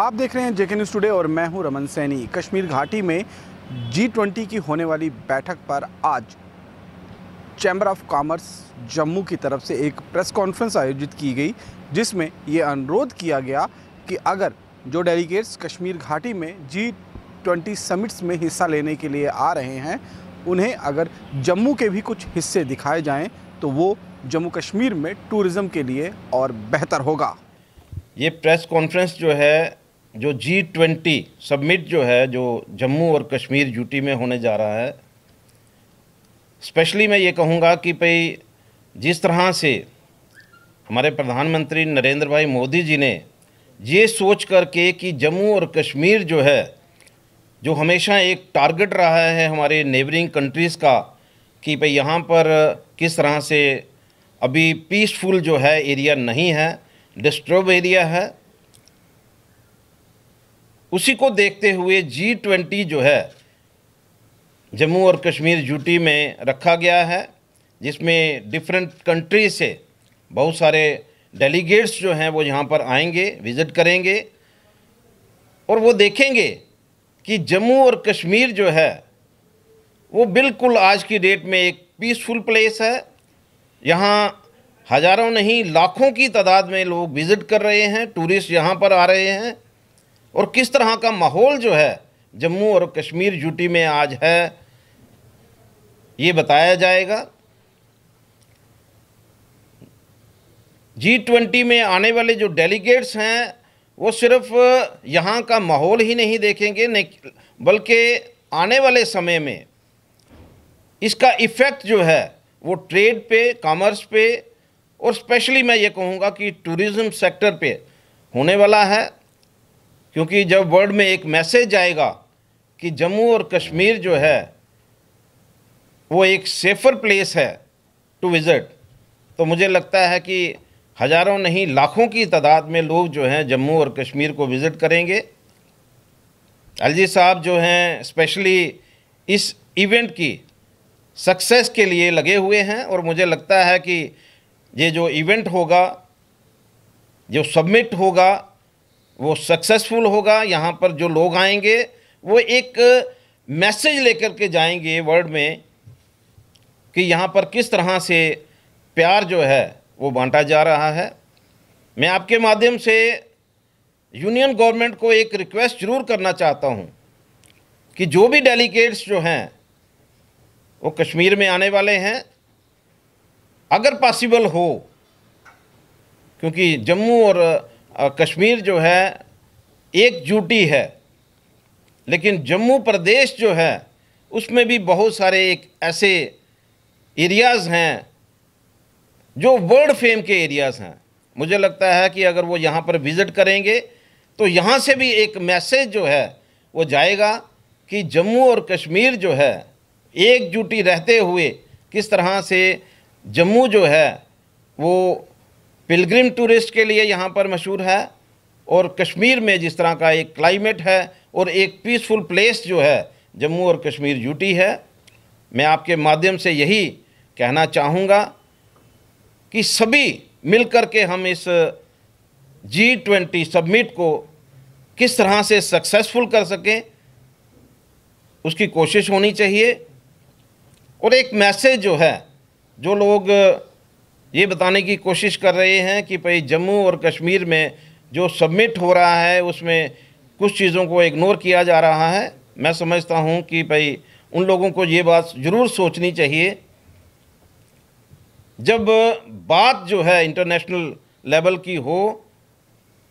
आप देख रहे हैं जेके न्यूज़ टुडे और मैं हूं रमन सैनी कश्मीर घाटी में जी ट्वेंटी की होने वाली बैठक पर आज चैम्बर ऑफ कॉमर्स जम्मू की तरफ से एक प्रेस कॉन्फ्रेंस आयोजित की गई जिसमें ये अनुरोध किया गया कि अगर जो डेलीगेट्स कश्मीर घाटी में जी ट्वेंटी समिट्स में हिस्सा लेने के लिए आ रहे हैं उन्हें अगर जम्मू के भी कुछ हिस्से दिखाए जाएं तो वो जम्मू कश्मीर में टूरिज़्म के लिए और बेहतर होगा ये प्रेस कॉन्फ्रेंस जो है जो जी ट्वेंटी सबमिट जो है जो जम्मू और कश्मीर यूटी में होने जा रहा है स्पेशली मैं ये कहूँगा कि भाई जिस तरह से हमारे प्रधानमंत्री नरेंद्र भाई मोदी जी ने ये सोच करके कि जम्मू और कश्मीर जो है जो हमेशा एक टारगेट रहा है हमारे नेबरिंग कंट्रीज़ का कि भाई यहाँ पर किस तरह से अभी पीसफुल जो है एरिया नहीं है डिस्टर्ब एरिया है उसी को देखते हुए जी ट्वेंटी जो है जम्मू और कश्मीर यूटी में रखा गया है जिसमें डिफरेंट कंट्री से बहुत सारे डेलीगेट्स जो हैं वो यहाँ पर आएंगे विज़िट करेंगे और वो देखेंगे कि जम्मू और कश्मीर जो है वो बिल्कुल आज की डेट में एक पीसफुल प्लेस है यहाँ हज़ारों नहीं लाखों की तादाद में लोग विज़िट कर रहे हैं टूरिस्ट यहाँ पर आ रहे हैं और किस तरह का माहौल जो है जम्मू और कश्मीर यूटी में आज है ये बताया जाएगा जी ट्वेंटी में आने वाले जो डेलीगेट्स हैं वो सिर्फ यहाँ का माहौल ही नहीं देखेंगे बल्कि आने वाले समय में इसका इफ़ेक्ट जो है वो ट्रेड पे कॉमर्स पे और स्पेशली मैं ये कहूँगा कि टूरिज़्म सेक्टर पे होने वाला है क्योंकि जब वर्ल्ड में एक मैसेज आएगा कि जम्मू और कश्मीर जो है वो एक सेफ़र प्लेस है टू विज़िट तो मुझे लगता है कि हज़ारों नहीं लाखों की तादाद में लोग जो हैं जम्मू और कश्मीर को विज़िट करेंगे अलजी साहब जो हैं स्पेशली इस इवेंट की सक्सेस के लिए लगे हुए हैं और मुझे लगता है कि ये जो इवेंट होगा जो सबमिट होगा वो सक्सेसफुल होगा यहाँ पर जो लोग आएंगे वो एक मैसेज लेकर के जाएंगे वर्ल्ड में कि यहाँ पर किस तरह से प्यार जो है वो बांटा जा रहा है मैं आपके माध्यम से यूनियन गवर्नमेंट को एक रिक्वेस्ट जरूर करना चाहता हूँ कि जो भी डेलीगेट्स जो हैं वो कश्मीर में आने वाले हैं अगर पॉसिबल हो क्योंकि जम्मू और कश्मीर जो है एक जूटी है लेकिन जम्मू प्रदेश जो है उसमें भी बहुत सारे एक ऐसे एरियाज़ हैं जो वर्ल्ड फेम के एरियाज़ हैं मुझे लगता है कि अगर वो यहाँ पर विज़िट करेंगे तो यहाँ से भी एक मैसेज जो है वो जाएगा कि जम्मू और कश्मीर जो है एकजुटी रहते हुए किस तरह से जम्मू जो है वो पिलग्रिम टूरिस्ट के लिए यहाँ पर मशहूर है और कश्मीर में जिस तरह का एक क्लाइमेट है और एक पीसफुल प्लेस जो है जम्मू और कश्मीर यूटी है मैं आपके माध्यम से यही कहना चाहूँगा कि सभी मिलकर के हम इस जी ट्वेंटी सबमिट को किस तरह से सक्सेसफुल कर सकें उसकी कोशिश होनी चाहिए और एक मैसेज जो है जो लोग ये बताने की कोशिश कर रहे हैं कि भाई जम्मू और कश्मीर में जो सबमिट हो रहा है उसमें कुछ चीज़ों को इग्नोर किया जा रहा है मैं समझता हूँ कि भाई उन लोगों को ये बात ज़रूर सोचनी चाहिए जब बात जो है इंटरनेशनल लेवल की हो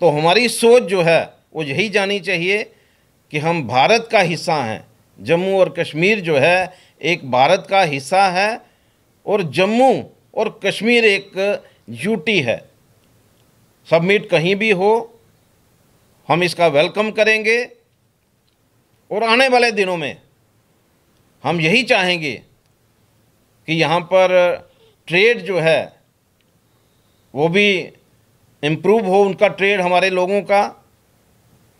तो हमारी सोच जो है वो यही जानी चाहिए कि हम भारत का हिस्सा हैं जम्मू और कश्मीर जो है एक भारत का हिस्सा है और जम्मू और कश्मीर एक यूटी है सबमिट कहीं भी हो हम इसका वेलकम करेंगे और आने वाले दिनों में हम यही चाहेंगे कि यहाँ पर ट्रेड जो है वो भी इम्प्रूव हो उनका ट्रेड हमारे लोगों का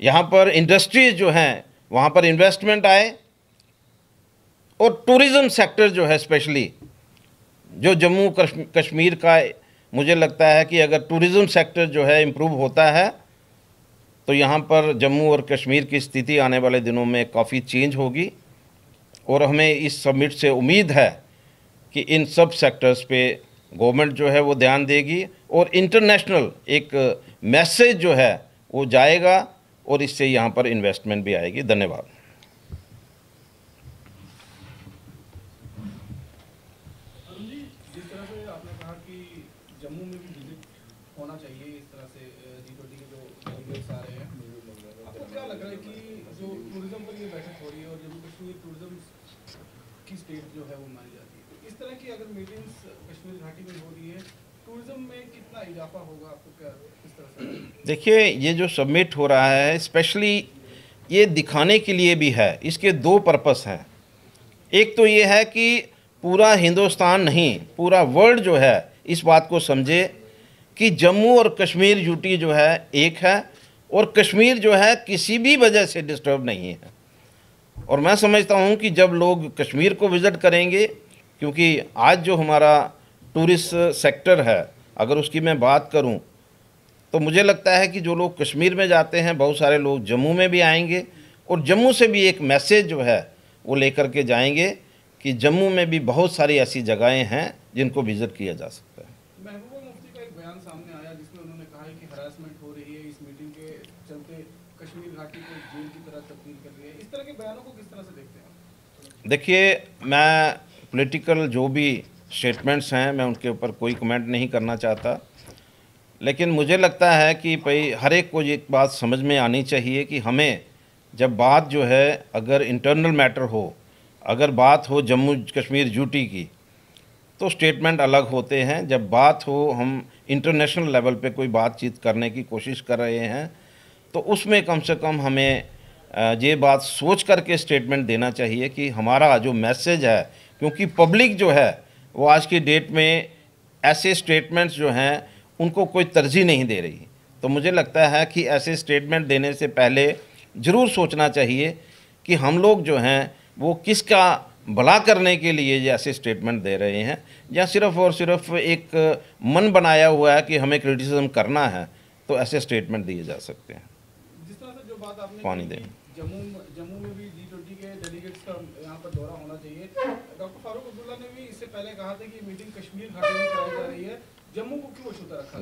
यहाँ पर इंडस्ट्रीज जो हैं वहाँ पर इन्वेस्टमेंट आए और टूरिज़्म सेक्टर जो है स्पेशली जो जम्मू कश्मीर का मुझे लगता है कि अगर टूरिज़्म सेक्टर जो है इम्प्रूव होता है तो यहाँ पर जम्मू और कश्मीर की स्थिति आने वाले दिनों में काफ़ी चेंज होगी और हमें इस समिट से उम्मीद है कि इन सब सेक्टर्स पे गवर्नमेंट जो है वो ध्यान देगी और इंटरनेशनल एक मैसेज जो है वो जाएगा और इससे यहाँ पर इन्वेस्टमेंट भी आएगी धन्यवाद लग रहा है कि जो टूरिज्म पर ये बैठक हो रही है और जम्मू कश्मीर टूरिज्म की स्टेट जो है वो मानी जाती है इस तरह की अगर मीटिंग्स कश्मीर घाटी में हो रही है देखिए ये जो सबमिट हो रहा है स्पेशली ये दिखाने के लिए भी है इसके दो पर्पस हैं एक तो ये है कि पूरा हिंदुस्तान नहीं पूरा वर्ल्ड जो है इस बात को समझे कि जम्मू और कश्मीर यूटी जो है एक है और कश्मीर जो है किसी भी वजह से डिस्टर्ब नहीं है और मैं समझता हूँ कि जब लोग कश्मीर को विज़िट करेंगे क्योंकि आज जो हमारा टूरिस्ट सेक्टर है अगर उसकी मैं बात करूं तो मुझे लगता है कि जो लोग कश्मीर में जाते हैं बहुत सारे लोग जम्मू में भी आएंगे और जम्मू से भी एक मैसेज जो है वो लेकर के जाएंगे कि जम्मू में भी बहुत सारी ऐसी जगहें हैं जिनको विज़िट किया जा सकता है देखिए मैं पॉलिटिकल जो भी स्टेटमेंट्स हैं मैं उनके ऊपर कोई कमेंट नहीं करना चाहता लेकिन मुझे लगता है कि भाई हर एक को एक बात समझ में आनी चाहिए कि हमें जब बात जो है अगर इंटरनल मैटर हो अगर बात हो जम्मू कश्मीर ड्यूटी की तो स्टेटमेंट अलग होते हैं जब बात हो हम इंटरनेशनल लेवल पे कोई बातचीत करने की कोशिश कर रहे हैं तो उसमें कम से कम हमें ये बात सोच करके स्टेटमेंट देना चाहिए कि हमारा जो मैसेज है क्योंकि पब्लिक जो है वो आज की डेट में ऐसे स्टेटमेंट्स जो हैं उनको कोई तरजीह नहीं दे रही तो मुझे लगता है कि ऐसे स्टेटमेंट देने से पहले ज़रूर सोचना चाहिए कि हम लोग जो हैं वो किसका भला करने के लिए ये ऐसे स्टेटमेंट दे रहे हैं या सिर्फ़ और सिर्फ एक मन बनाया हुआ है कि हमें क्रिटिसिज्म करना है तो ऐसे स्टेटमेंट दिए जा सकते हैं पानी दें जम्मू जम्मू में भी जी ट्वेंटी के डेलीगेट्स का यहाँ पर दौरा होना चाहिए डॉक्टर फारूक अब्दुल्ला ने भी इससे पहले कहा था कि मीटिंग कश्मीर घाटी में कराई जा रही है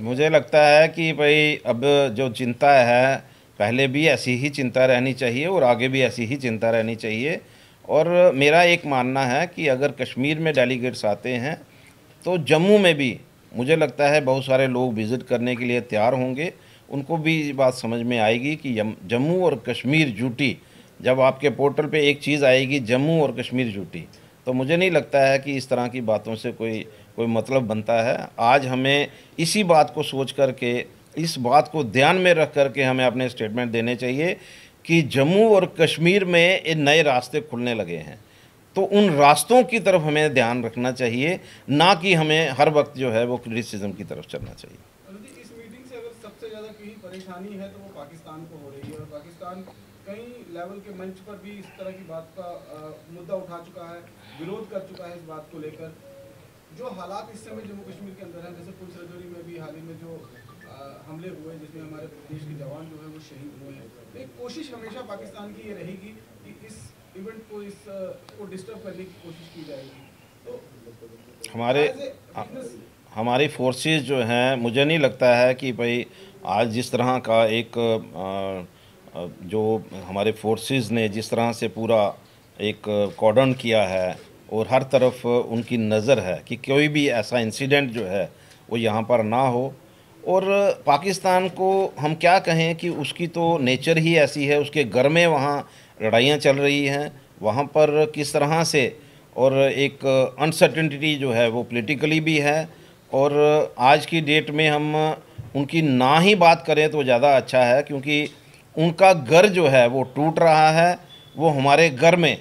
मुझे लगता है कि भाई अब जो चिंता है पहले भी ऐसी ही चिंता रहनी चाहिए और आगे भी ऐसी ही चिंता रहनी चाहिए और मेरा एक मानना है कि अगर कश्मीर में डेलीगेट्स आते हैं तो जम्मू में भी मुझे लगता है बहुत सारे लोग विज़िट करने के लिए तैयार होंगे उनको भी बात समझ में आएगी कि जम्मू और कश्मीर जूटी जब आपके पोर्टल पे एक चीज़ आएगी जम्मू और कश्मीर जूटी तो मुझे नहीं लगता है कि इस तरह की बातों से कोई कोई मतलब बनता है आज हमें इसी बात को सोच कर के इस बात को ध्यान में रख कर के हमें अपने स्टेटमेंट देने चाहिए कि जम्मू और कश्मीर में ये नए रास्ते खुलने लगे हैं तो उन रास्तों की तरफ हमें ध्यान रखना चाहिए ना कि हमें हर वक्त जो है वो क्रिटिसिज्म की तरफ चलना चाहिए ज़्यादा क्योंकि परेशानी है तो वो पाकिस्तान को हो रही है और पाकिस्तान कई लेवल के मंच पर भी इस तरह की बात का आ, मुद्दा उठा चुका है विरोध कर चुका है इस बात को लेकर जो हालात इस समय जम्मू कश्मीर के अंदर हैं जैसे पुलिस रजौरी में भी हाल ही में जो आ, हमले हुए जिसमें हमारे देश के जवान जो है वो शहीद हुए हैं तो एक कोशिश हमेशा पाकिस्तान की ये रहेगी कि इस इवेंट को इस को डिस्टर्ब करने की कोशिश की जाएगी तो हमारे हमारी फोर्सेस जो हैं मुझे नहीं लगता है कि भाई आज जिस तरह का एक जो हमारे फोर्सेस ने जिस तरह से पूरा एक कॉर्डन किया है और हर तरफ उनकी नज़र है कि कोई भी ऐसा इंसिडेंट जो है वो यहाँ पर ना हो और पाकिस्तान को हम क्या कहें कि उसकी तो नेचर ही ऐसी है उसके घर में वहाँ लड़ाइयाँ चल रही हैं वहाँ पर किस तरह से और एक अनसर्टेंटिटी जो है वो पॉलिटिकली भी है और आज की डेट में हम उनकी ना ही बात करें तो ज़्यादा अच्छा है क्योंकि उनका घर जो है वो टूट रहा है वो हमारे घर में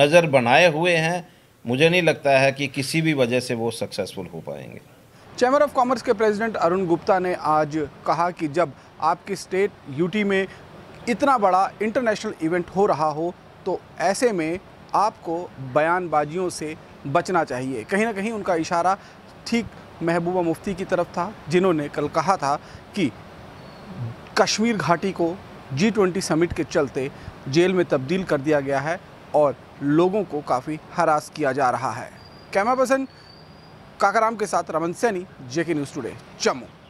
नज़र बनाए हुए हैं मुझे नहीं लगता है कि किसी भी वजह से वो सक्सेसफुल हो पाएंगे चैम्बर ऑफ कॉमर्स के प्रेसिडेंट अरुण गुप्ता ने आज कहा कि जब आपकी स्टेट यूटी में इतना बड़ा इंटरनेशनल इवेंट हो रहा हो तो ऐसे में आपको बयानबाजियों से बचना चाहिए कहीं ना कहीं उनका इशारा ठीक महबूबा मुफ्ती की तरफ था जिन्होंने कल कहा था कि कश्मीर घाटी को जी ट्वेंटी समिट के चलते जेल में तब्दील कर दिया गया है और लोगों को काफ़ी हरास किया जा रहा है कैमरा पर्सन काकाराम के साथ Raman Saini JK News Today Jammu